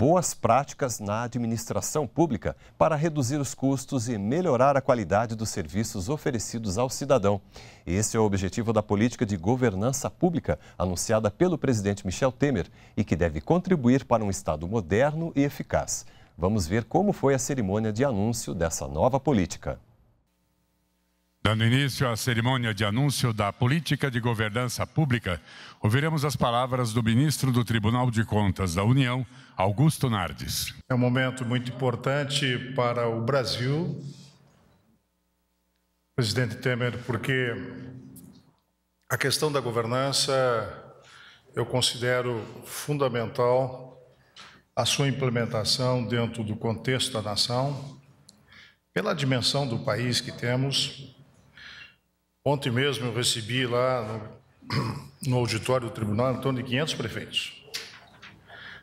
boas práticas na administração pública para reduzir os custos e melhorar a qualidade dos serviços oferecidos ao cidadão. Esse é o objetivo da política de governança pública anunciada pelo presidente Michel Temer e que deve contribuir para um Estado moderno e eficaz. Vamos ver como foi a cerimônia de anúncio dessa nova política. Dando início à cerimônia de anúncio da política de governança pública, ouviremos as palavras do ministro do Tribunal de Contas da União, Augusto Nardes. É um momento muito importante para o Brasil, presidente Temer, porque a questão da governança eu considero fundamental a sua implementação dentro do contexto da nação, pela dimensão do país que temos Ontem mesmo eu recebi lá no, no auditório do tribunal em torno de 500 prefeitos.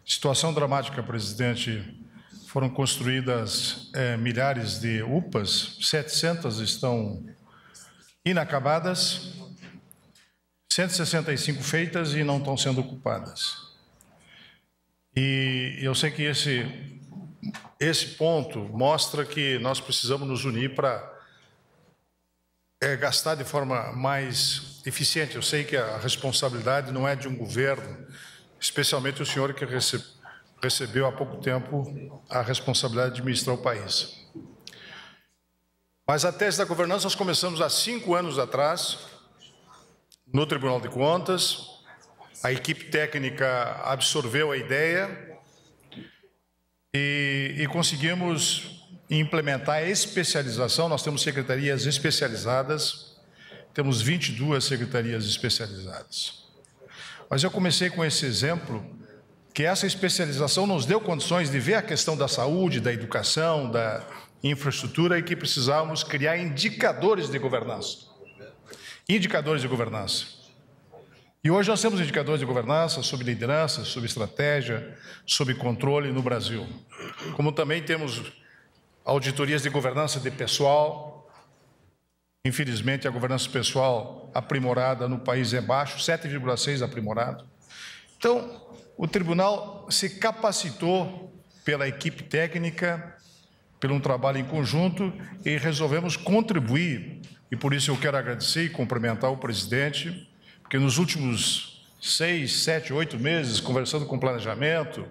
Situação dramática, presidente. Foram construídas é, milhares de UPAs, 700 estão inacabadas, 165 feitas e não estão sendo ocupadas. E eu sei que esse, esse ponto mostra que nós precisamos nos unir para é, gastar de forma mais eficiente. Eu sei que a responsabilidade não é de um governo, especialmente o senhor que recebeu há pouco tempo a responsabilidade de administrar o país. Mas a tese da governança nós começamos há cinco anos atrás, no Tribunal de Contas. A equipe técnica absorveu a ideia e, e conseguimos implementar a especialização. Nós temos secretarias especializadas, temos 22 secretarias especializadas. Mas eu comecei com esse exemplo que essa especialização nos deu condições de ver a questão da saúde, da educação, da infraestrutura e que precisávamos criar indicadores de governança. Indicadores de governança. E hoje nós temos indicadores de governança sob liderança, sob estratégia, sob controle no Brasil. Como também temos auditorias de governança de pessoal. Infelizmente, a governança pessoal aprimorada no país é baixo, 7,6 aprimorado. Então, o tribunal se capacitou pela equipe técnica, pelo um trabalho em conjunto e resolvemos contribuir. E por isso eu quero agradecer e cumprimentar o presidente, porque nos últimos seis, sete, oito meses, conversando com o planejamento,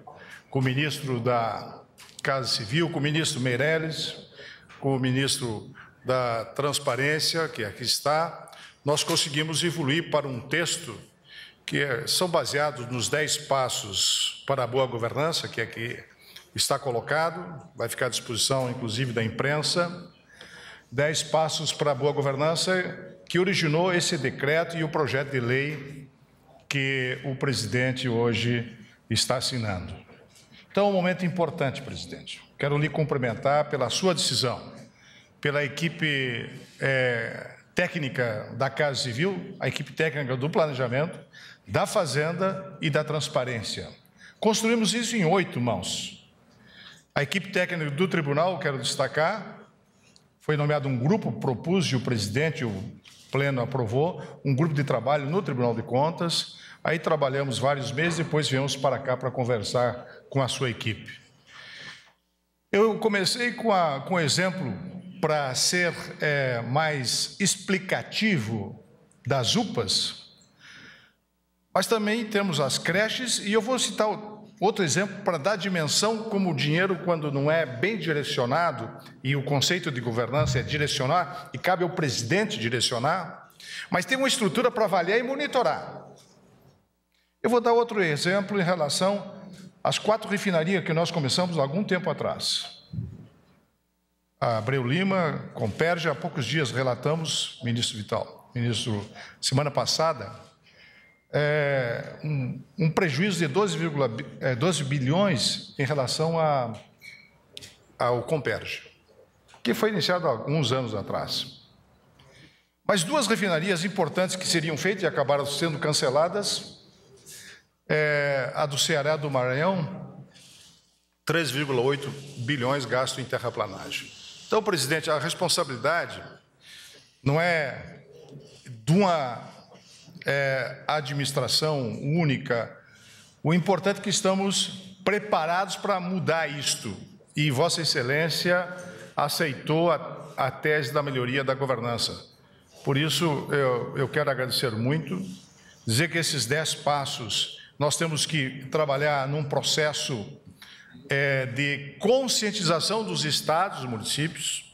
com o ministro da Casa Civil, com o ministro Meirelles, com o ministro da Transparência, que aqui está, nós conseguimos evoluir para um texto que é, são baseados nos 10 passos para a boa governança, que aqui é está colocado, vai ficar à disposição, inclusive, da imprensa. 10 passos para a boa governança, que originou esse decreto e o projeto de lei que o presidente hoje está assinando. Então, um momento importante, presidente. Quero lhe cumprimentar pela sua decisão, pela equipe é, técnica da Casa Civil, a equipe técnica do planejamento, da Fazenda e da Transparência. Construímos isso em oito mãos. A equipe técnica do tribunal, quero destacar, foi nomeado um grupo, propus e o presidente, o Pleno aprovou, um grupo de trabalho no Tribunal de Contas. Aí trabalhamos vários meses, depois viemos para cá para conversar com a sua equipe. Eu comecei com, a, com um exemplo para ser é, mais explicativo das UPAs, mas também temos as creches, e eu vou citar outro exemplo para dar dimensão como o dinheiro, quando não é bem direcionado, e o conceito de governança é direcionar, e cabe ao presidente direcionar, mas tem uma estrutura para avaliar e monitorar. Eu vou dar outro exemplo em relação as quatro refinarias que nós começamos há algum tempo atrás. A Abreu Lima, Comperge, há poucos dias relatamos, ministro Vital, ministro, semana passada, é, um, um, prejuízo de 12, 12 é, bilhões em relação a, ao Comperge, que foi iniciado alguns anos atrás. Mas duas refinarias importantes que seriam feitas e acabaram sendo canceladas é, a do Ceará do Maranhão, 3,8 bilhões gasto em terraplanagem. Então, presidente, a responsabilidade não é de uma é, administração única. O importante é que estamos preparados para mudar isto. E Vossa Excelência aceitou a, a tese da melhoria da governança. Por isso, eu, eu quero agradecer muito, dizer que esses dez passos nós temos que trabalhar num processo é, de conscientização dos estados, dos municípios,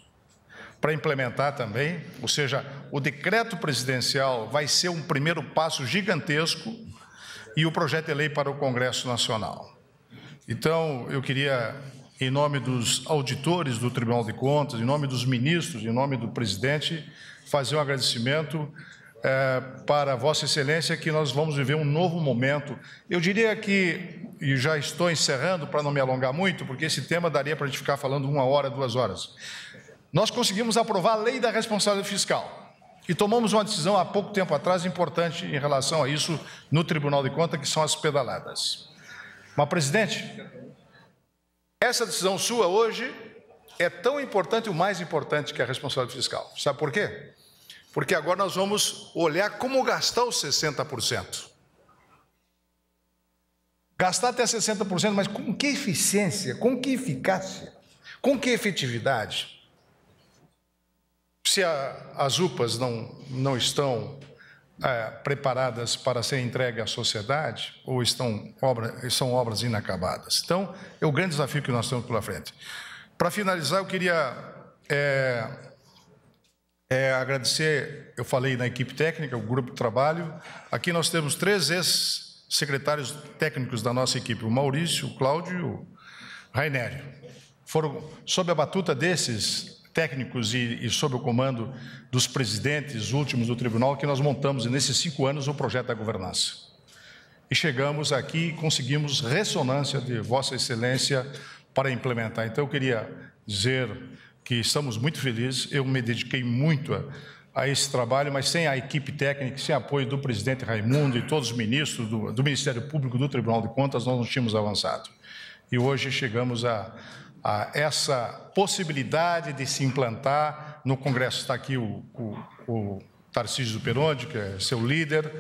para implementar também, ou seja, o decreto presidencial vai ser um primeiro passo gigantesco e o projeto de lei para o Congresso Nacional. Então, eu queria, em nome dos auditores do Tribunal de Contas, em nome dos ministros, em nome do presidente, fazer um agradecimento é, para Vossa Excelência que nós vamos viver um novo momento. Eu diria que, e já estou encerrando para não me alongar muito, porque esse tema daria para a gente ficar falando uma hora, duas horas. Nós conseguimos aprovar a lei da responsabilidade fiscal. E tomamos uma decisão há pouco tempo atrás importante em relação a isso no Tribunal de Contas, que são as pedaladas. Mas, presidente, essa decisão sua hoje é tão importante, o mais importante que a responsabilidade fiscal. Sabe por quê? Porque agora nós vamos olhar como gastar os 60%. Gastar até 60%, mas com que eficiência, com que eficácia, com que efetividade? Se a, as UPAs não, não estão é, preparadas para ser entregue à sociedade ou estão obra, são obras inacabadas? Então, é o grande desafio que nós temos pela frente. Para finalizar, eu queria é, é agradecer, eu falei na equipe técnica, o grupo de trabalho. Aqui nós temos três ex-secretários técnicos da nossa equipe, o Maurício, o Cláudio e o Rainério. Foram sob a batuta desses técnicos e, e sob o comando dos presidentes últimos do tribunal que nós montamos nesses cinco anos o projeto da governança. E chegamos aqui e conseguimos ressonância de Vossa Excelência para implementar. Então, eu queria dizer que estamos muito felizes. Eu me dediquei muito a, a esse trabalho, mas sem a equipe técnica, sem apoio do presidente Raimundo e todos os ministros do, do, Ministério Público, do Tribunal de Contas, nós não tínhamos avançado. E hoje chegamos a, a essa possibilidade de se implantar. No Congresso está aqui o, o, o Tarcísio Peronde, que é seu líder.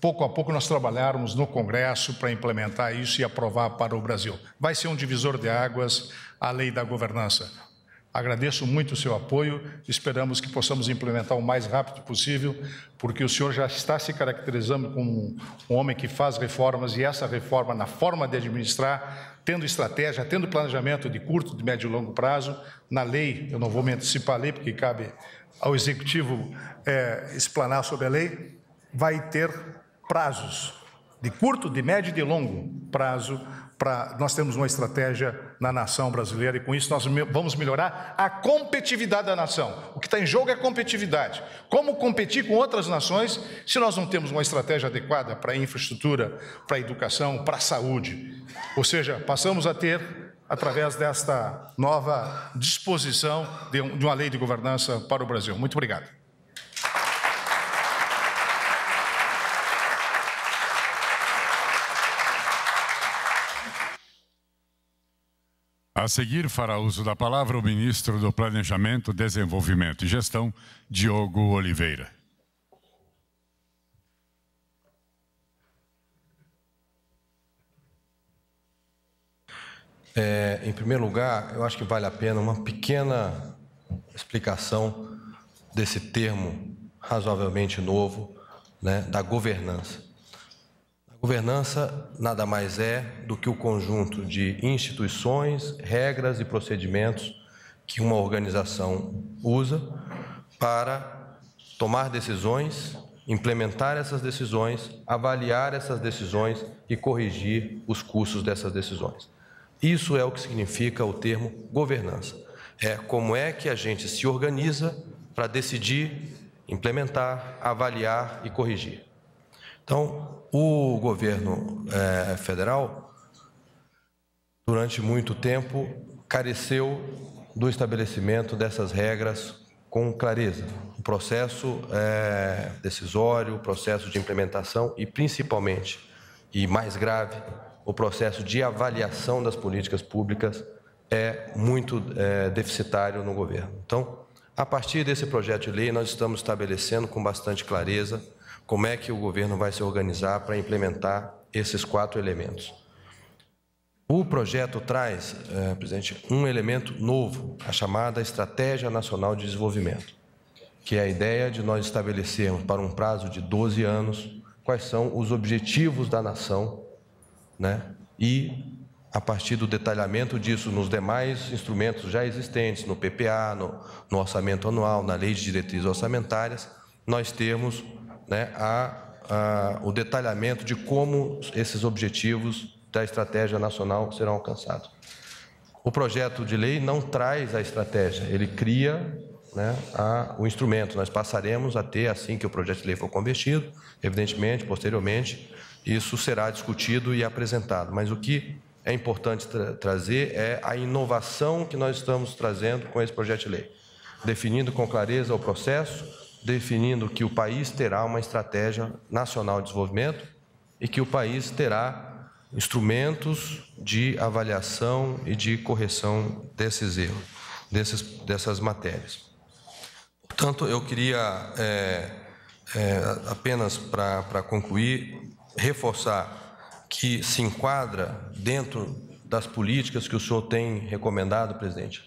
Pouco a pouco nós trabalharmos no Congresso para implementar isso e aprovar para o Brasil. Vai ser um divisor de águas a lei da governança. Agradeço muito o seu apoio, esperamos que possamos implementar o mais rápido possível, porque o senhor já está se caracterizando como um homem que faz reformas e essa reforma, na forma de administrar, tendo estratégia, tendo planejamento de curto, de médio e longo prazo, na lei, eu não vou me antecipar a lei, porque cabe ao executivo é, explanar sobre a lei, vai ter prazos de curto, de médio e de longo prazo para nós temos uma estratégia na nação brasileira e com isso nós vamos melhorar a competitividade da nação. O que está em jogo é a competitividade. Como competir com outras nações se nós não temos uma estratégia adequada para a infraestrutura, para a educação, para a saúde? Ou seja, passamos a ter, através desta nova disposição de uma lei de governança para o Brasil. Muito obrigado. A seguir fará uso da palavra o ministro do Planejamento, Desenvolvimento e Gestão, Diogo Oliveira. É, em primeiro lugar, eu acho que vale a pena uma pequena explicação desse termo razoavelmente novo né, da governança governança nada mais é do que o conjunto de instituições, regras e procedimentos que uma organização usa para tomar decisões, implementar essas decisões, avaliar essas decisões e corrigir os custos dessas decisões. Isso é o que significa o termo governança. É como é que a gente se organiza para decidir, implementar, avaliar e corrigir. Então, o governo é, federal, durante muito tempo, careceu do estabelecimento dessas regras com clareza. O processo é, decisório, o processo de implementação e, principalmente, e mais grave, o processo de avaliação das políticas públicas é muito é, deficitário no governo. Então, a partir desse projeto de lei, nós estamos estabelecendo com bastante clareza como é que o governo vai se organizar para implementar esses quatro elementos. O projeto traz, eh, presidente, um elemento novo, a chamada Estratégia Nacional de Desenvolvimento, que é a ideia de nós estabelecermos, para um prazo de 12 anos, quais são os objetivos da nação, né? e, a partir do detalhamento disso nos demais instrumentos já existentes, no PPA, no, no orçamento anual, na lei de diretrizes orçamentárias, nós temos né, a, a, o detalhamento de como esses objetivos da estratégia nacional serão alcançados. O projeto de lei não traz a estratégia, ele cria né, a, o instrumento. Nós passaremos a ter, assim que o projeto de lei for convertido, evidentemente, posteriormente, isso será discutido e apresentado. Mas o que é importante tra trazer é a inovação que nós estamos trazendo com esse projeto de lei, definindo com clareza o processo, definindo que o país terá uma estratégia nacional de desenvolvimento e que o país terá instrumentos de avaliação e de correção desses erros, desses, dessas matérias. Portanto, eu queria, é, é, apenas para concluir, reforçar que se enquadra dentro das políticas que o senhor tem recomendado, presidente,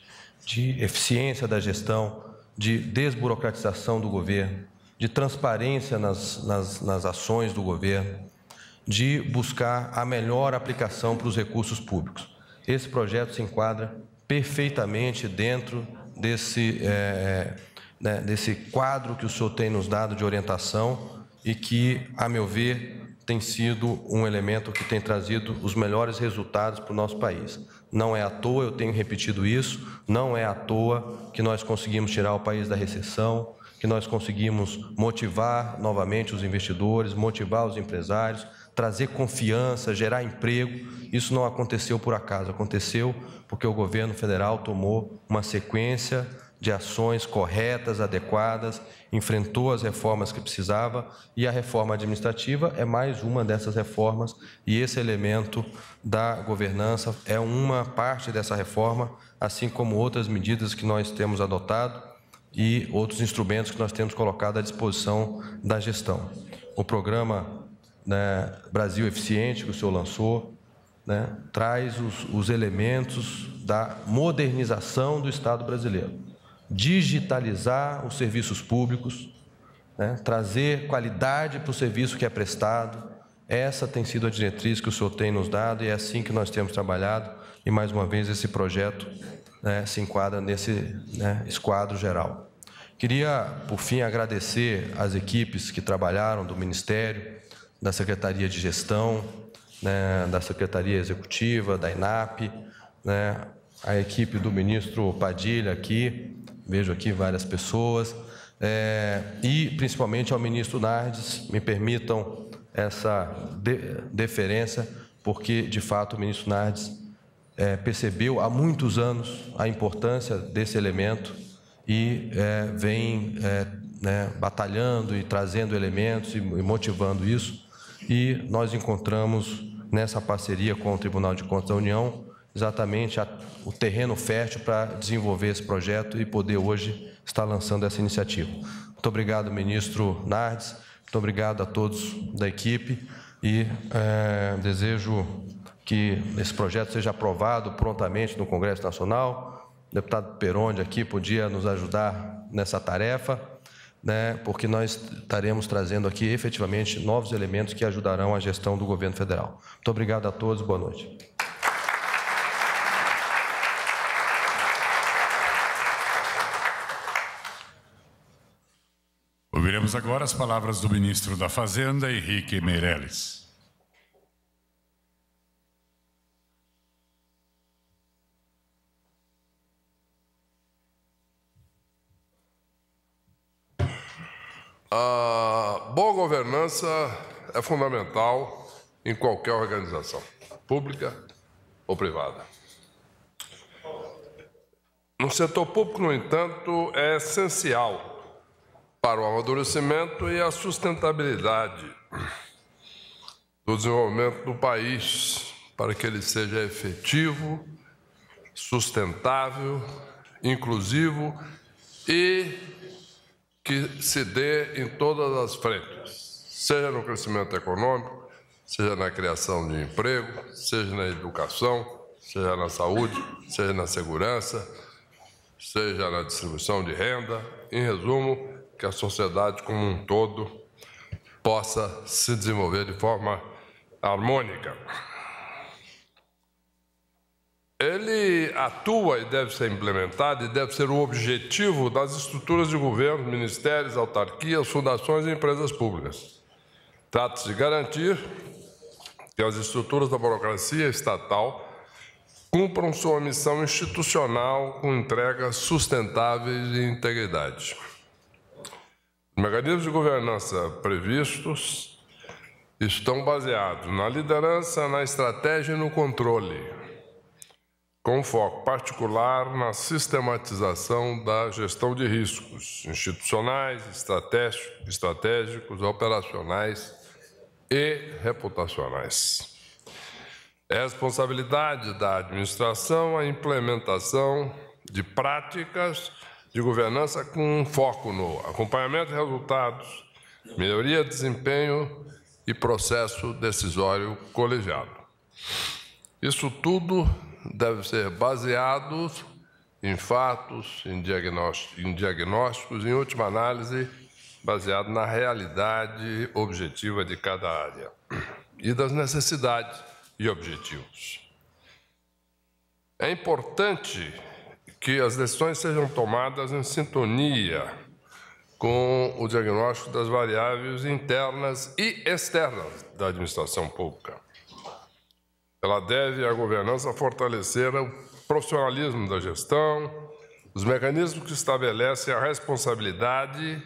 de eficiência da gestão, de desburocratização do governo, de transparência nas, nas, nas ações do governo, de buscar a melhor aplicação para os recursos públicos. Esse projeto se enquadra perfeitamente dentro desse, é, é né, desse quadro que o senhor tem nos dado de orientação e que, a meu ver, tem sido um elemento que tem trazido os melhores resultados para o nosso país. Não é à toa, eu tenho repetido isso, não é à toa que nós conseguimos tirar o país da recessão, que nós conseguimos motivar novamente os investidores, motivar os empresários, trazer confiança, gerar emprego. Isso não aconteceu por acaso, aconteceu porque o governo federal tomou uma sequência de ações corretas, adequadas, enfrentou as reformas que precisava e a reforma administrativa é mais uma dessas reformas e esse elemento da governança é uma parte dessa reforma, assim como outras medidas que nós temos adotado e outros instrumentos que nós temos colocado à disposição da gestão. O programa né, Brasil Eficiente que o senhor lançou né, traz os, os elementos da modernização do Estado brasileiro digitalizar os serviços públicos, né? trazer qualidade para o serviço que é prestado. Essa tem sido a diretriz que o senhor tem nos dado e é assim que nós temos trabalhado. E mais uma vez esse projeto né, se enquadra nesse né, esquadro geral. Queria, por fim, agradecer às equipes que trabalharam do Ministério, da Secretaria de Gestão, né, da Secretaria Executiva, da INAP, né, a equipe do ministro Padilha aqui, Vejo aqui várias pessoas. É, e principalmente ao ministro Nardes, me permitam essa de, deferência, porque de fato o ministro Nardes é, percebeu há muitos anos a importância desse elemento e é, vem né, batalhando e trazendo elementos e, e motivando isso. E nós encontramos nessa parceria com o Tribunal de Contas da União exatamente a, o terreno fértil para desenvolver esse projeto e poder hoje estar lançando essa iniciativa. Muito obrigado, ministro Nardes, muito obrigado a todos da equipe e é, desejo que esse projeto seja aprovado prontamente no Congresso Nacional. O deputado Peronde aqui podia nos ajudar nessa tarefa, né, porque nós estaremos trazendo aqui efetivamente novos elementos que ajudarão a gestão do governo federal. Muito obrigado a todos, boa noite. Ouviremos agora as palavras do ministro da Fazenda, Henrique Meirelles. A boa governança é fundamental em qualquer organização, pública ou privada. No setor público, no entanto, é essencial para o amadurecimento e a sustentabilidade do desenvolvimento do país, para que ele seja efetivo, sustentável, inclusivo e que se dê em todas as frentes, seja no crescimento econômico, seja na criação de emprego, seja na educação, seja na saúde, seja na segurança, seja na distribuição de renda, em resumo, que a sociedade como um todo possa se desenvolver de forma harmônica. Ele atua e deve ser implementado e deve ser o objetivo das estruturas de governo, ministérios, autarquias, fundações e empresas públicas. Trata-se de garantir que as estruturas da burocracia estatal cumpram sua missão institucional com entregas sustentáveis e integridade mecanismos de governança previstos estão baseados na liderança, na estratégia e no controle, com foco particular na sistematização da gestão de riscos institucionais, estratégicos, operacionais e reputacionais. É responsabilidade da administração a implementação de práticas de governança com foco no acompanhamento de resultados, melhoria de desempenho e processo decisório colegiado. Isso tudo deve ser baseado em fatos, em, diagnóstico, em diagnósticos, em última análise, baseado na realidade objetiva de cada área e das necessidades e objetivos. É importante que as decisões sejam tomadas em sintonia com o diagnóstico das variáveis internas e externas da administração pública. Ela deve à governança fortalecer o profissionalismo da gestão, os mecanismos que estabelecem a responsabilidade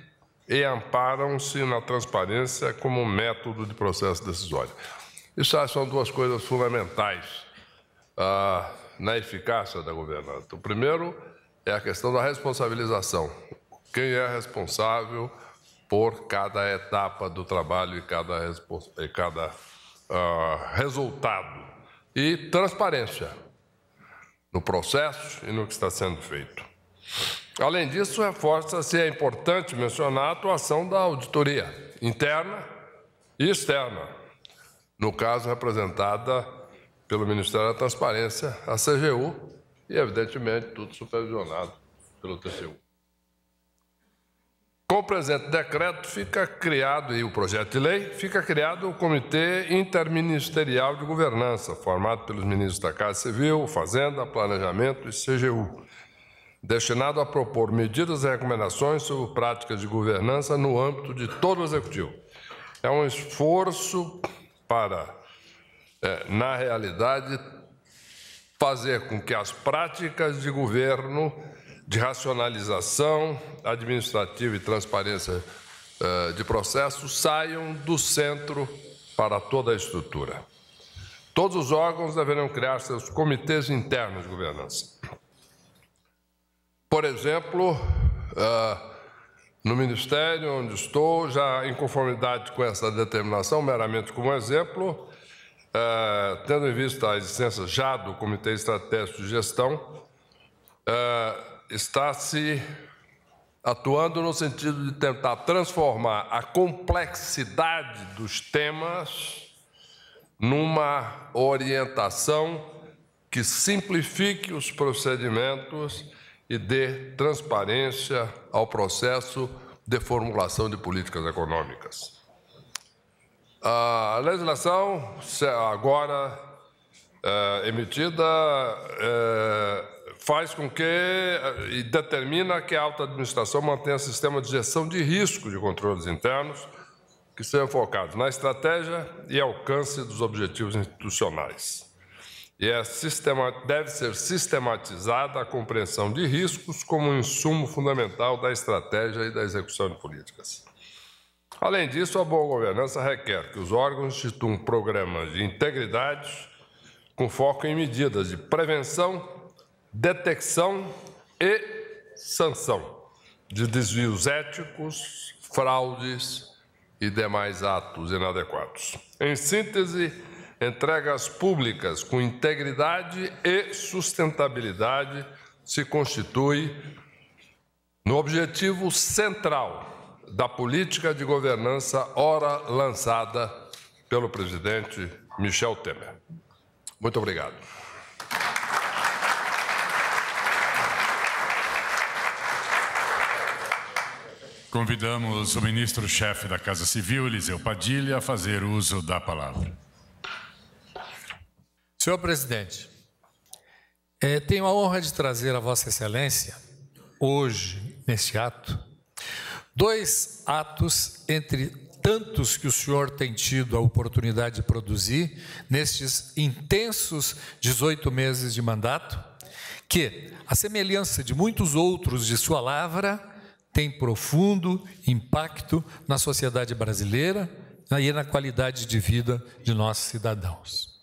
e amparam-se na transparência como método de processo decisório. Isso são duas coisas fundamentais. Ah, na eficácia da governança. O primeiro é a questão da responsabilização. Quem é responsável por cada etapa do trabalho e cada, e cada uh, resultado? E transparência no processo e no que está sendo feito. Além disso, reforça-se, é importante mencionar a atuação da auditoria interna e externa, no caso representada pelo Ministério da Transparência, a CGU e, evidentemente, tudo supervisionado pelo TCU. Com o presente decreto, fica criado, e o projeto de lei, fica criado o Comitê Interministerial de Governança, formado pelos ministros da Casa Civil, Fazenda, Planejamento e CGU, destinado a propor medidas e recomendações sobre práticas de governança no âmbito de todo o Executivo. É um esforço para é, na realidade, fazer com que as práticas de governo, de racionalização administrativa e transparência é, de processos saiam do centro para toda a estrutura. Todos os órgãos deverão criar seus comitês internos de governança. Por exemplo, é, no Ministério onde estou, já em conformidade com essa determinação, meramente como exemplo, Uh, tendo em vista as existência já do Comitê Estratégico de Gestão, uh, está se atuando no sentido de tentar transformar a complexidade dos temas numa orientação que simplifique os procedimentos e dê transparência ao processo de formulação de políticas econômicas. A legislação agora é, emitida é, faz com que é, e determina que a alta administração mantenha sistema de gestão de risco de controles internos que sejam focados na estratégia e alcance dos objetivos institucionais. E é sistema, deve ser sistematizada a compreensão de riscos como um insumo fundamental da estratégia e da execução de políticas. Além disso, a boa governança requer que os órgãos instituam programas de integridade com foco em medidas de prevenção, detecção e sanção de desvios éticos, fraudes e demais atos inadequados. Em síntese, entregas públicas com integridade e sustentabilidade se constitui no objetivo central da política de governança ora lançada pelo presidente Michel Temer. Muito obrigado. Convidamos o ministro-chefe da Casa Civil, Eliseu Padilha, a fazer uso da palavra. Senhor presidente, eh, tenho a honra de trazer a Vossa Excelência, hoje, neste ato, Dois atos entre tantos que o senhor tem tido a oportunidade de produzir nestes intensos 18 meses de mandato, que, à semelhança de muitos outros de sua lavra, tem profundo impacto na sociedade brasileira né, e na qualidade de vida de nossos cidadãos.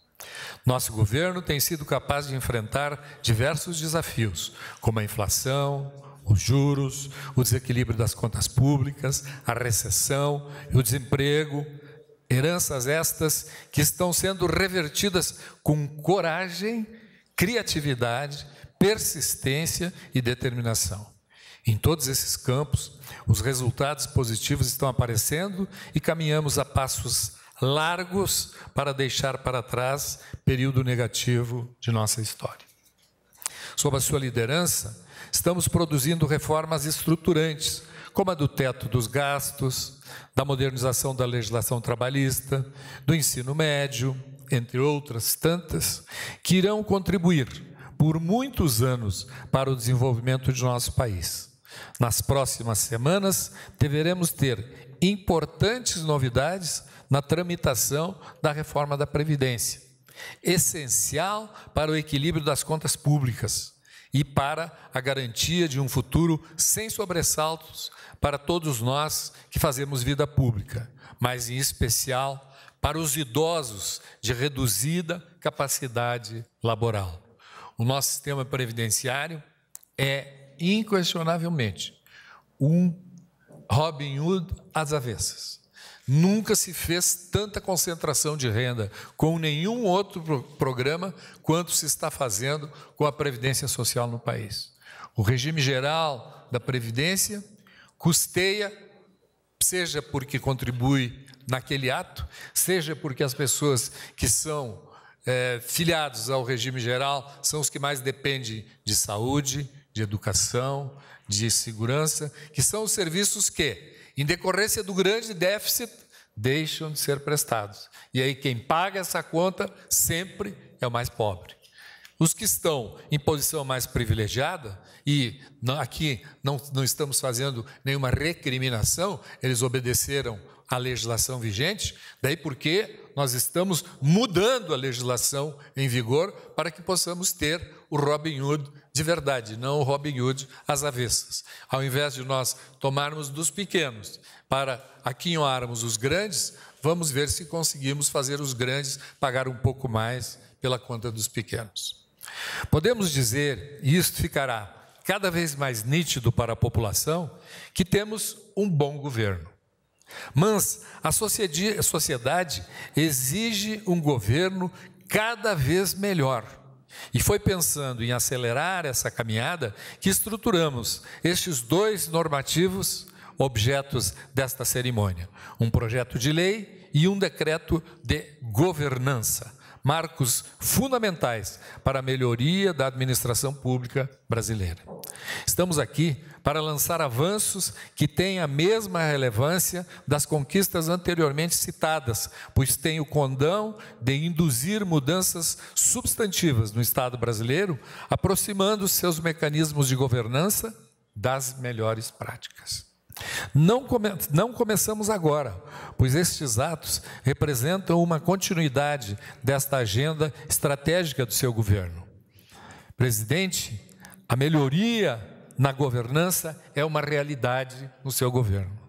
Nosso governo tem sido capaz de enfrentar diversos desafios, como a inflação, os juros, o desequilíbrio das contas públicas, a recessão e o desemprego. Heranças estas que estão sendo revertidas com coragem, criatividade, persistência e determinação. Em todos esses campos, os resultados positivos estão aparecendo e caminhamos a passos largos para deixar para trás período negativo de nossa história. Sob a sua liderança, Estamos produzindo reformas estruturantes, como a do teto dos gastos, da modernização da legislação trabalhista, do ensino médio, entre outras tantas, que irão contribuir por muitos anos para o desenvolvimento de nosso país. Nas próximas semanas, deveremos ter importantes novidades na tramitação da reforma da Previdência, essencial para o equilíbrio das contas públicas e para a garantia de um futuro sem sobressaltos para todos nós que fazemos vida pública, mas em especial para os idosos de reduzida capacidade laboral. O nosso sistema previdenciário é inquestionavelmente um Robin Hood às avessas. Nunca se fez tanta concentração de renda com nenhum outro programa quanto se está fazendo com a Previdência Social no país. O regime geral da Previdência custeia, seja porque contribui naquele ato, seja porque as pessoas que são é, filiados ao regime geral são os que mais dependem de saúde, de educação, de segurança, que são os serviços que em decorrência do grande déficit, deixam de ser prestados. E aí quem paga essa conta sempre é o mais pobre. Os que estão em posição mais privilegiada, e aqui não, não estamos fazendo nenhuma recriminação, eles obedeceram à legislação vigente, daí porque nós estamos mudando a legislação em vigor para que possamos ter o Robin Hood de verdade, não o Robin Hood às avessas. Ao invés de nós tomarmos dos pequenos para aquinhoarmos os grandes, vamos ver se conseguimos fazer os grandes pagar um pouco mais pela conta dos pequenos. Podemos dizer, e isto ficará cada vez mais nítido para a população, que temos um bom governo. Mas a sociedade exige um governo cada vez melhor e foi pensando em acelerar essa caminhada que estruturamos estes dois normativos objetos desta cerimônia: um projeto de lei e um decreto de governança, marcos fundamentais para a melhoria da administração pública brasileira. Estamos aqui para lançar avanços que têm a mesma relevância das conquistas anteriormente citadas, pois tem o condão de induzir mudanças substantivas no Estado brasileiro, aproximando seus mecanismos de governança das melhores práticas. Não, come, não, começamos agora, pois estes atos representam uma continuidade desta agenda estratégica do seu governo. Presidente, a melhoria na governança é uma realidade no seu governo.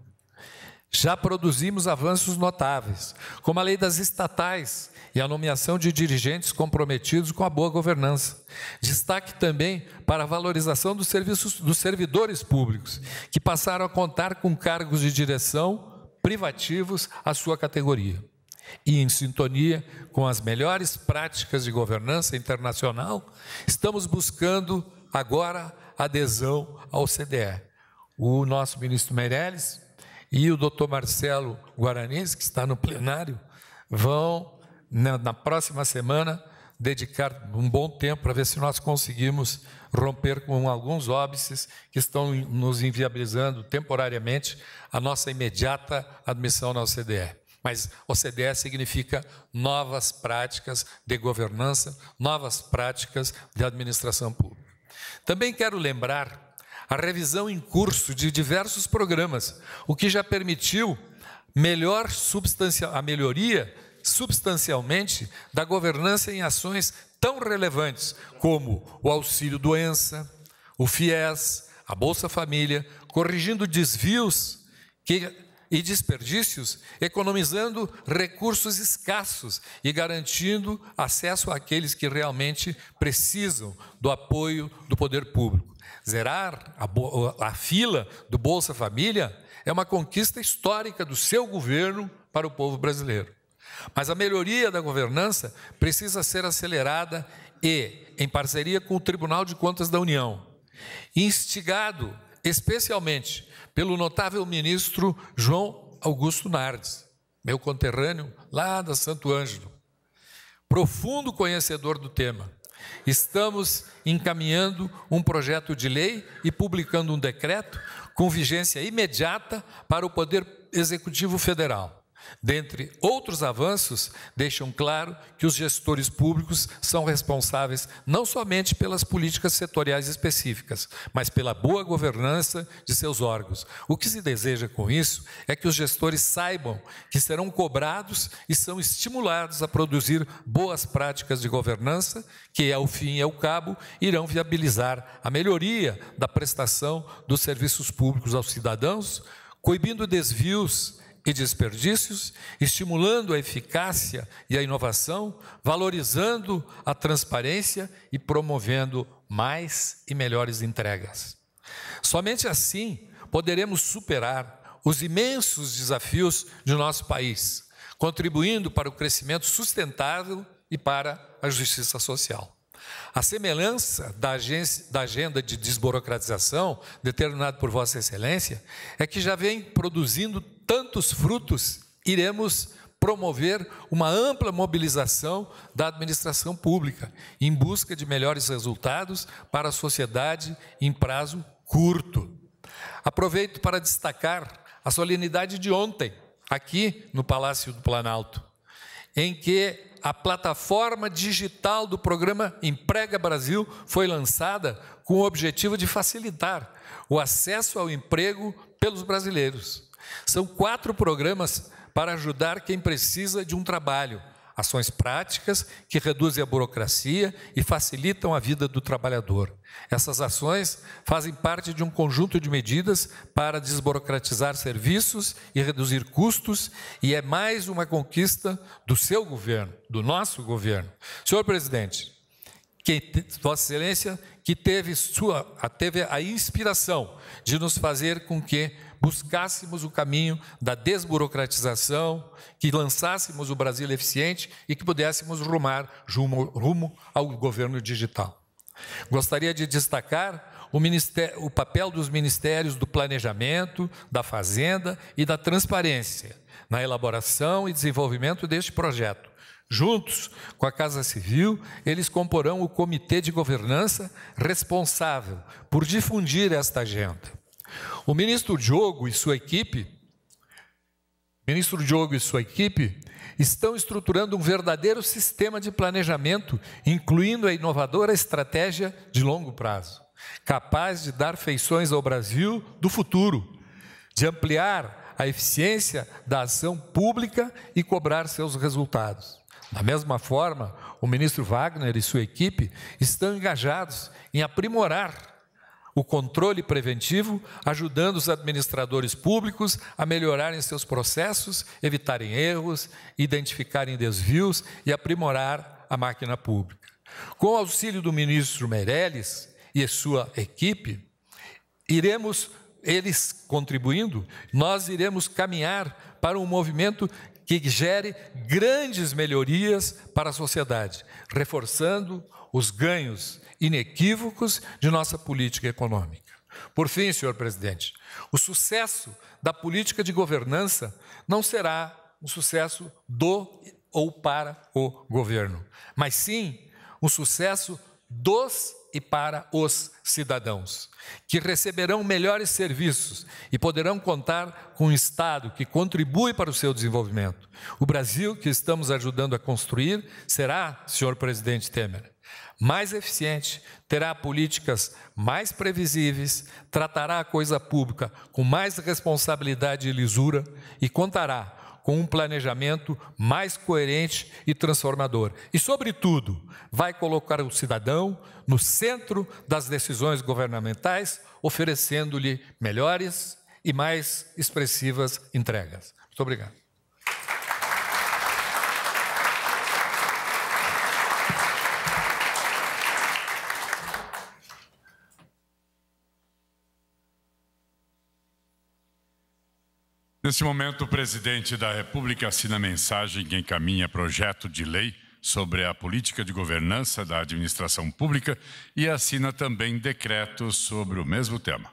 Já produzimos avanços notáveis, como a lei das estatais e a nomeação de dirigentes comprometidos com a boa governança. Destaque também para a valorização dos, serviços, dos servidores públicos, que passaram a contar com cargos de direção privativos à sua categoria. E em sintonia com as melhores práticas de governança internacional, estamos buscando agora adesão ao CDE. O nosso ministro Meirelles e o doutor Marcelo Guaranis, que está no plenário, vão, na, na próxima semana, dedicar um bom tempo para ver se nós conseguimos romper com alguns óbices que estão nos inviabilizando temporariamente a nossa imediata admissão na OCDE. Mas OCDE significa novas práticas de governança, novas práticas de administração pública. Também quero lembrar a revisão em curso de diversos programas, o que já permitiu melhor a melhoria substancialmente da governança em ações tão relevantes como o auxílio doença, o FIES, a Bolsa Família, corrigindo desvios que e desperdícios, economizando recursos escassos e garantindo acesso àqueles que realmente precisam do apoio do poder público. Zerar a, a fila do Bolsa Família é uma conquista histórica do seu governo para o povo brasileiro. Mas a melhoria da governança precisa ser acelerada e, em parceria com o Tribunal de Contas da União, instigado especialmente pelo notável ministro João Augusto Nardes, meu conterrâneo lá da Santo Ângelo, profundo conhecedor do tema. Estamos encaminhando um projeto de lei e publicando um decreto com vigência imediata para o Poder Executivo Federal. Dentre outros avanços, deixam claro que os gestores públicos são responsáveis não somente pelas políticas setoriais específicas, mas pela boa governança de seus órgãos. O que se deseja com isso é que os gestores saibam que serão cobrados e são estimulados a produzir boas práticas de governança, que, ao fim e ao cabo, irão viabilizar a melhoria da prestação dos serviços públicos aos cidadãos, coibindo desvios e desperdícios, estimulando a eficácia e a inovação, valorizando a transparência e promovendo mais e melhores entregas. Somente assim poderemos superar os imensos desafios de nosso país, contribuindo para o crescimento sustentável e para a justiça social. A semelhança da, agência, da agenda de desburocratização, determinada por Vossa Excelência, é que já vem produzindo tantos frutos, iremos promover uma ampla mobilização da administração pública em busca de melhores resultados para a sociedade em prazo curto. Aproveito para destacar a solenidade de ontem, aqui no Palácio do Planalto, em que a plataforma digital do programa Emprega Brasil foi lançada com o objetivo de facilitar o acesso ao emprego pelos brasileiros. São quatro programas para ajudar quem precisa de um trabalho ações práticas que reduzem a burocracia e facilitam a vida do trabalhador. Essas ações fazem parte de um conjunto de medidas para desburocratizar serviços e reduzir custos, e é mais uma conquista do seu governo, do nosso governo. Senhor presidente, que, Vossa Excelência, que teve, sua, teve a inspiração de nos fazer com que buscássemos o caminho da desburocratização, que lançássemos o Brasil eficiente e que pudéssemos rumar rumo, rumo ao governo digital. Gostaria de destacar o, o papel dos ministérios do Planejamento, da Fazenda e da Transparência na elaboração e desenvolvimento deste projeto. Juntos com a Casa Civil, eles comporão o comitê de governança responsável por difundir esta agenda. O ministro Diogo e sua equipe, ministro Diogo e sua equipe, estão estruturando um verdadeiro sistema de planejamento, incluindo a inovadora estratégia de longo prazo, capaz de dar feições ao Brasil do futuro, de ampliar a eficiência da ação pública e cobrar seus resultados. Da mesma forma, o ministro Wagner e sua equipe estão engajados em aprimorar o controle preventivo, ajudando os administradores públicos a melhorarem seus processos, evitarem erros, identificarem desvios e aprimorar a máquina pública. Com o auxílio do ministro Meirelles e sua equipe, iremos, eles contribuindo, nós iremos caminhar para um movimento que gere grandes melhorias para a sociedade, reforçando os ganhos inequívocos de nossa política econômica. Por fim, senhor presidente, o sucesso da política de governança não será um sucesso do ou para o governo, mas sim um sucesso dos e para os cidadãos, que receberão melhores serviços e poderão contar com um Estado que contribui para o seu desenvolvimento. O Brasil que estamos ajudando a construir será, senhor presidente Temer, mais eficiente, terá políticas mais previsíveis, tratará a coisa pública com mais responsabilidade e lisura e contará com um planejamento mais coerente e transformador. E, sobretudo, vai colocar o cidadão no centro das decisões governamentais, oferecendo-lhe melhores e mais expressivas entregas. Muito obrigado. Neste momento, o presidente da República assina mensagem que encaminha projeto de lei sobre a política de governança da administração pública e assina também decreto sobre o mesmo tema.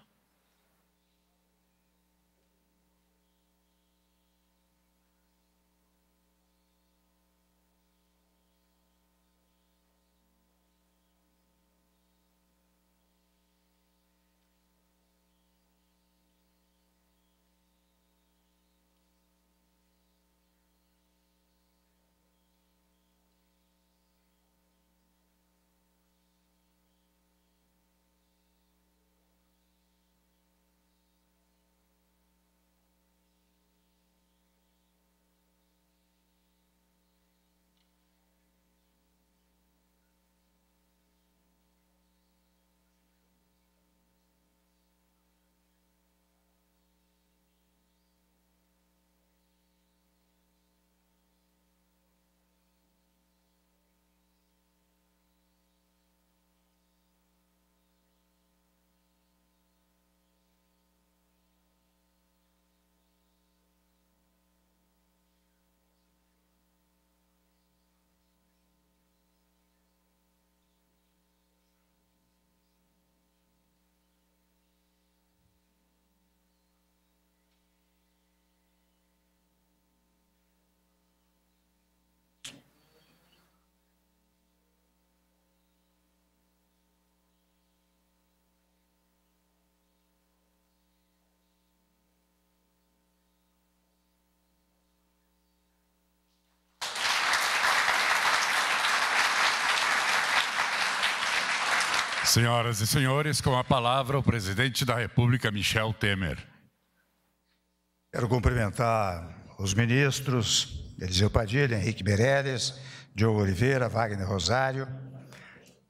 Senhoras e senhores, com a palavra o presidente da República, Michel Temer. Quero cumprimentar os ministros Eliseu Padilha, Henrique Meirelles, Diogo Oliveira, Wagner Rosário,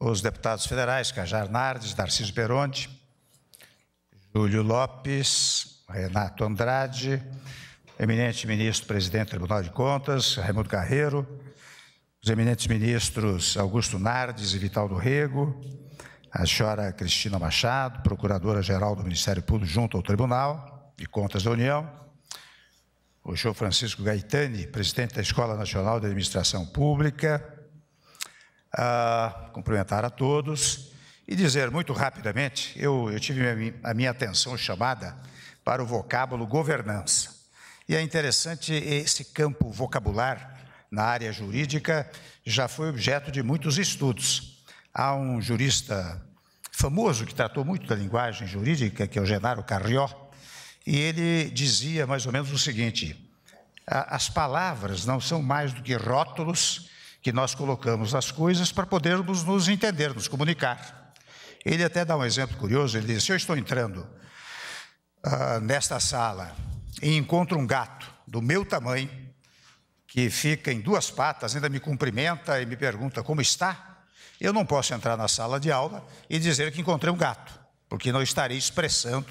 os deputados federais Cajar Nardes, Narciso Peronte, Júlio Lopes, Renato Andrade, eminente ministro-presidente do Tribunal de Contas, Raimundo Carreiro, os eminentes ministros Augusto Nardes e Vital do Rego, a senhora Cristina Machado, procuradora-geral do Ministério Público junto ao Tribunal de Contas da União, o senhor Francisco Gaetani, presidente da Escola Nacional de Administração Pública, a ah, cumprimentar a todos e dizer muito rapidamente, eu, eu tive a minha atenção chamada para o vocábulo governança. E é interessante esse campo vocabular na área jurídica já foi objeto de muitos estudos. Há um jurista famoso que tratou muito da linguagem jurídica, que é o Genaro Carrió, e ele dizia mais ou menos o seguinte: as palavras não são mais do que rótulos que nós colocamos nas coisas para podermos nos entender, nos comunicar. Ele até dá um exemplo curioso: ele diz, se eu estou entrando uh, nesta sala e encontro um gato do meu tamanho, que fica em duas patas, ainda me cumprimenta e me pergunta como está, eu não posso entrar na sala de aula e dizer que encontrei um gato, porque não estarei expressando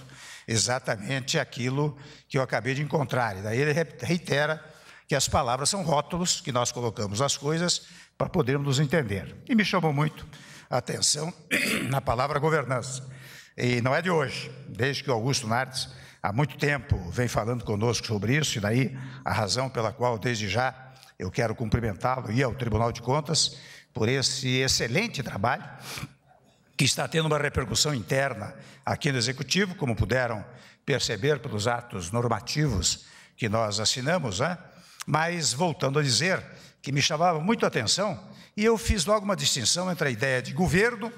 exatamente aquilo que eu acabei de encontrar. E daí ele reitera que as palavras são rótulos que nós colocamos as coisas para podermos nos entender. E me chamou muito a atenção na palavra governança. E não é de hoje, desde que o Augusto Nardes há muito tempo vem falando conosco sobre isso, e daí a razão pela qual, desde já, eu quero cumprimentá-lo e ao Tribunal de Contas por esse excelente trabalho, que está tendo uma repercussão interna aqui no Executivo, como puderam perceber pelos atos normativos que nós assinamos, né? mas voltando a dizer que me chamava muito a atenção, e eu fiz logo uma distinção entre a ideia de governo,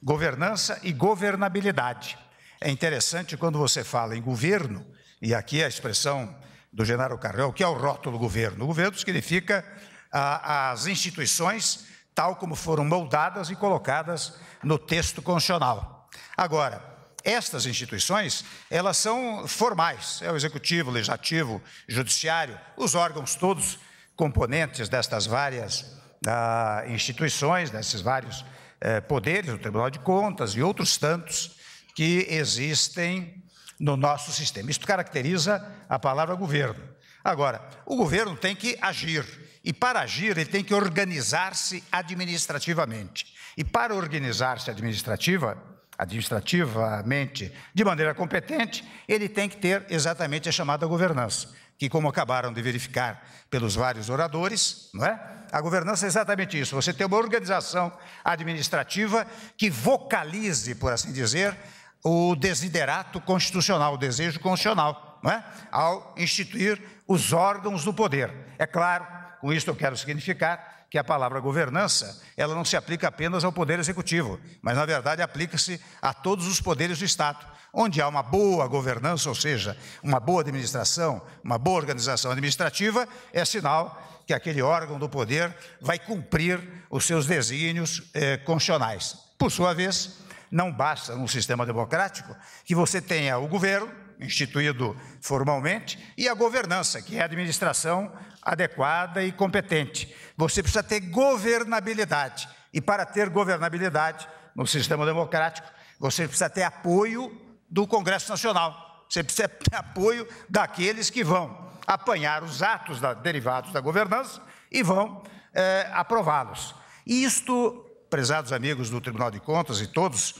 governança e governabilidade. É interessante quando você fala em governo, e aqui a expressão do Genaro o que é o rótulo governo. O governo significa ah, as instituições tal como foram moldadas e colocadas no texto constitucional. Agora, estas instituições, elas são formais, é o executivo, legislativo, judiciário, os órgãos todos componentes destas várias ah, instituições, desses vários eh, poderes, o Tribunal de Contas e outros tantos que existem no nosso sistema. Isso caracteriza a palavra governo. Agora, o governo tem que agir, e para agir, ele tem que organizar-se administrativamente. E para organizar-se administrativa, administrativamente de maneira competente, ele tem que ter exatamente a chamada governança, que como acabaram de verificar pelos vários oradores, não é? A governança é exatamente isso. Você tem uma organização administrativa que vocalize, por assim dizer, o desiderato constitucional, o desejo constitucional, não é? Ao instituir os órgãos do poder. É claro, com isto eu quero significar que a palavra governança, ela não se aplica apenas ao poder executivo, mas na verdade aplica-se a todos os poderes do Estado. Onde há uma boa governança, ou seja, uma boa administração, uma boa organização administrativa, é sinal que aquele órgão do poder vai cumprir os seus desígnios eh, constitucionais. Por sua vez, não basta num sistema democrático que você tenha o governo instituído formalmente, e a governança, que é a administração adequada e competente. Você precisa ter governabilidade. E para ter governabilidade no sistema democrático, você precisa ter apoio do Congresso Nacional. Você precisa ter apoio daqueles que vão apanhar os atos da, derivados da governança e vão é, aprová-los. E isto, prezados amigos do Tribunal de Contas e todos,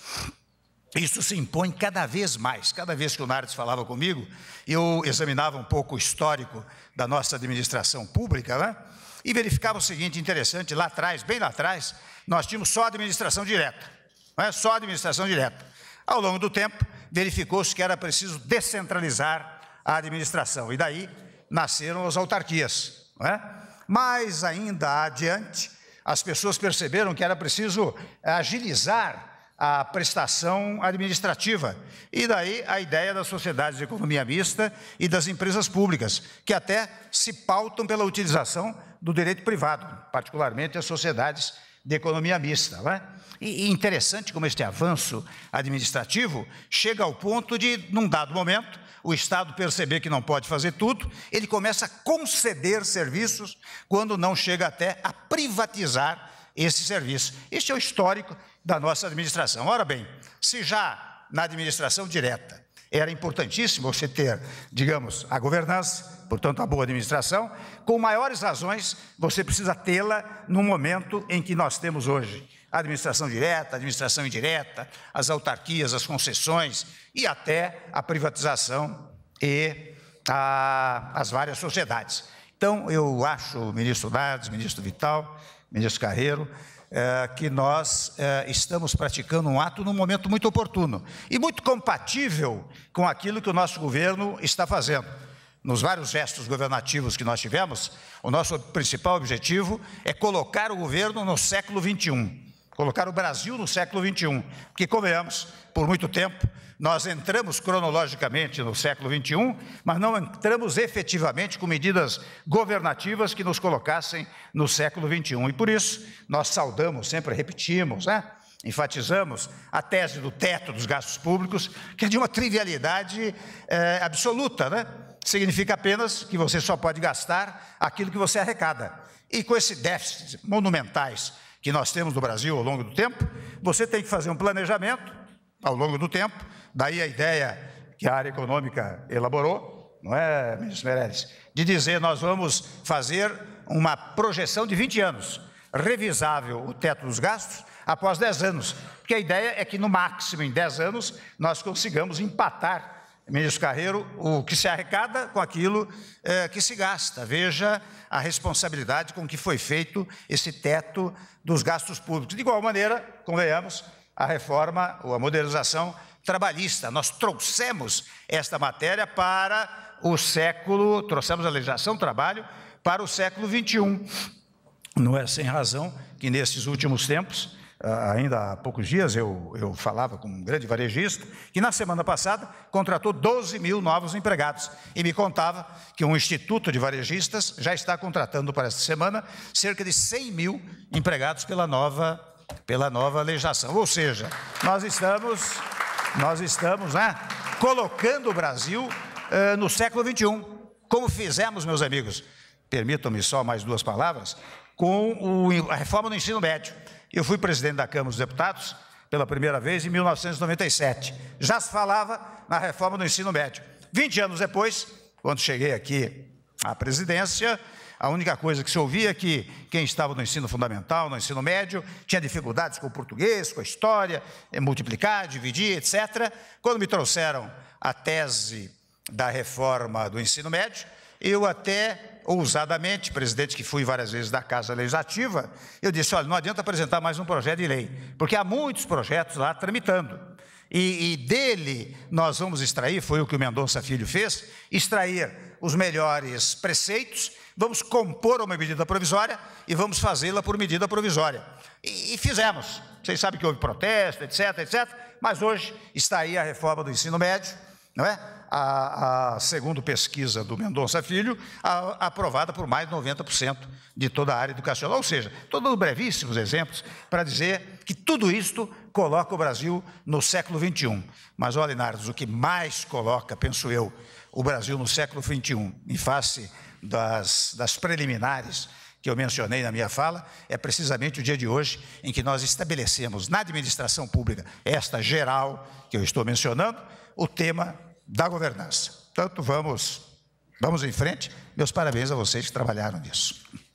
isso se impõe cada vez mais. Cada vez que o Nardes falava comigo, eu examinava um pouco o histórico da nossa administração pública, né? e verificava o seguinte, interessante, lá atrás, bem lá atrás, nós tínhamos só administração direta, não é? só administração direta. Ao longo do tempo, verificou-se que era preciso descentralizar a administração, e daí nasceram as autarquias. Não é? Mas ainda adiante, as pessoas perceberam que era preciso agilizar a prestação administrativa. E daí a ideia das sociedades de economia mista e das empresas públicas, que até se pautam pela utilização do direito privado, particularmente as sociedades de economia mista. Né? E interessante como este avanço administrativo chega ao ponto de, num dado momento, o Estado perceber que não pode fazer tudo, ele começa a conceder serviços, quando não chega até a privatizar esse serviço. Este é o histórico da nossa administração. Ora bem, se já na administração direta era importantíssimo você ter, digamos, a governança, portanto, a boa administração, com maiores razões você precisa tê-la no momento em que nós temos hoje. A administração direta, a administração indireta, as autarquias, as concessões e até a privatização e a, as várias sociedades. Então, eu acho, ministro Dades, ministro Vital, ministro Carreiro, é, que nós é, estamos praticando um ato num momento muito oportuno e muito compatível com aquilo que o nosso governo está fazendo. Nos vários gestos governativos que nós tivemos, o nosso principal objetivo é colocar o governo no século XXI colocar o Brasil no século XXI. Porque, convenhamos, por muito tempo, nós entramos cronologicamente no século XXI, mas não entramos efetivamente com medidas governativas que nos colocassem no século XXI. E por isso, nós saudamos, sempre repetimos, né? enfatizamos a tese do teto dos gastos públicos, que é de uma trivialidade é, absoluta, né? significa apenas que você só pode gastar aquilo que você arrecada. E com esse déficit monumentais que nós temos no Brasil ao longo do tempo, você tem que fazer um planejamento ao longo do tempo, daí a ideia que a área econômica elaborou, não é, ministro Meirelles, de dizer nós vamos fazer uma projeção de 20 anos, revisável o teto dos gastos após 10 anos, porque a ideia é que no máximo em 10 anos nós consigamos empatar ministro Carreiro, o que se arrecada com aquilo é, que se gasta. Veja a responsabilidade com que foi feito esse teto dos gastos públicos. De igual maneira, convenhamos, a reforma ou a modernização trabalhista. Nós trouxemos esta matéria para o século, trouxemos a legislação do trabalho para o século XXI. Não é sem razão que nesses últimos tempos ah, ainda há poucos dias eu, eu falava com um grande varejista, que na semana passada contratou 12 mil novos empregados e me contava que um instituto de varejistas já está contratando para esta semana cerca de 100 mil empregados pela nova, pela nova legislação. Ou seja, nós estamos, nós estamos né, colocando o Brasil eh, no século XXI, como fizemos, meus amigos. Permitam-me só mais duas palavras, com o, a reforma do ensino médio. Eu fui presidente da Câmara dos Deputados pela primeira vez em 1997. Já se falava na reforma do ensino médio. 20 anos depois, quando cheguei aqui à presidência, a única coisa que se ouvia é que quem estava no ensino fundamental, no ensino médio, tinha dificuldades com o português, com a história, eh, multiplicar, dividir, etc. Quando me trouxeram a tese da reforma do ensino médio, eu até ousadamente, presidente que fui várias vezes da Casa Legislativa, eu disse: olha, não adianta apresentar mais um projeto de lei, porque há muitos projetos lá tramitando. E, e dele nós vamos extrair, foi o que o Mendonça Filho fez, extrair os melhores preceitos, vamos compor uma medida provisória e vamos fazê-la por medida provisória. E, e fizemos. Vocês sabem que houve protesto, etc, etc, mas hoje está aí a reforma do ensino médio, não é? A, a, segundo pesquisa do Mendonça Filho, a, aprovada por mais de 90% de toda a área educacional. Ou seja, todos brevíssimos exemplos para dizer que tudo isto coloca o Brasil no século XXI. Mas, olha, Linardes, o que mais coloca, penso eu, o Brasil no século XXI, em face das, das preliminares que eu mencionei na minha fala, é precisamente o dia de hoje em que nós estabelecemos na administração pública, esta geral que eu estou mencionando, o tema da governança. Portanto, vamos, vamos em frente. Meus parabéns a vocês que trabalharam nisso.